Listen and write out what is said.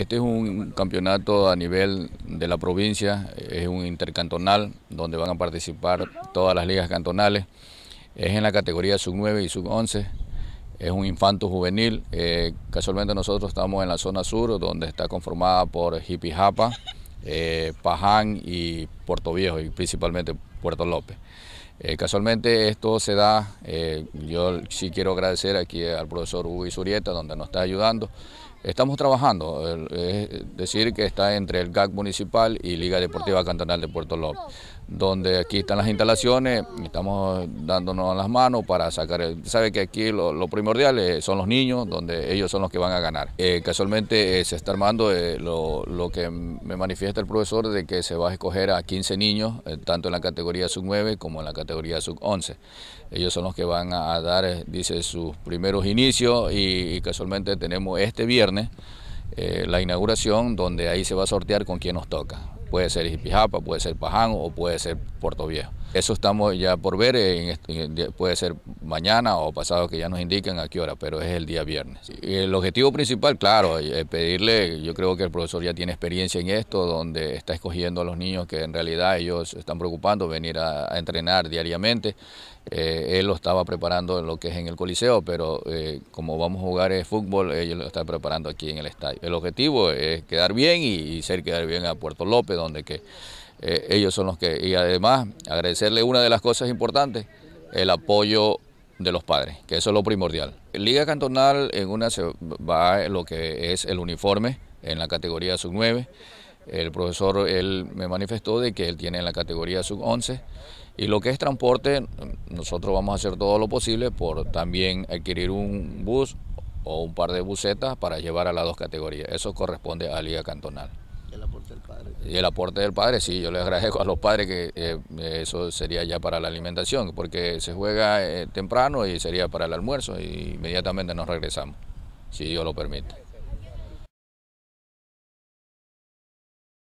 Este es un campeonato a nivel de la provincia, es un intercantonal donde van a participar todas las ligas cantonales. Es en la categoría sub-9 y sub-11, es un infanto juvenil. Eh, casualmente nosotros estamos en la zona sur donde está conformada por Jipijapa, eh, Paján y Puerto Viejo y principalmente Puerto López. Eh, casualmente esto se da, eh, yo sí quiero agradecer aquí al profesor Hugo Isurieta donde nos está ayudando. Estamos trabajando, es decir, que está entre el GAC municipal y Liga Deportiva Cantonal de Puerto López, donde aquí están las instalaciones, estamos dándonos las manos para sacar, sabe que aquí lo, primordial eh, son los niños, donde ellos son los que van a ganar. Eh, casualmente eh, se está armando lo, que me manifiesta el profesor de que se va a escoger a 15 niños, tanto en la categoría sub-9 como en la categoría sub-11. Ellos son los que van a, dar, dice, sus primeros inicios y casualmente tenemos este viernes eh, la inauguración, donde ahí se va a sortear con quien nos toca. Puede ser Ipijapa, puede ser Paján o puede ser Puerto Viejo. Eso estamos ya por ver, puede ser mañana o pasado que ya nos indican a qué hora, pero es el día viernes. El objetivo principal, claro, es eh, pedirle, yo creo que el profesor ya tiene experiencia en esto, donde está escogiendo a los niños que en realidad ellos están preocupando, venir a, entrenar diariamente. Eh, él lo estaba preparando en lo que es en el Coliseo, pero eh, como vamos a jugar fútbol, ellos lo están preparando aquí en el estadio. El objetivo es quedar bien y ser quedar bien a Puerto López, donde que eh, ellos son los que, y además agradecerle una de las cosas importantes, el apoyo de los padres, que eso es lo primordial. Liga Cantonal en una se va lo que es el uniforme en la categoría sub 9. El profesor él me manifestó de que él tiene en la categoría sub 11 y lo que es transporte nosotros vamos a hacer todo lo posible por también adquirir un bus o un par de busetas para llevar a las dos categorías. Eso corresponde a Liga Cantonal. Y el aporte del padre, sí, yo le agradezco a los padres que eh, eso sería ya para la alimentación, porque se juega eh, temprano y sería para el almuerzo y inmediatamente nos regresamos, si Dios lo permite.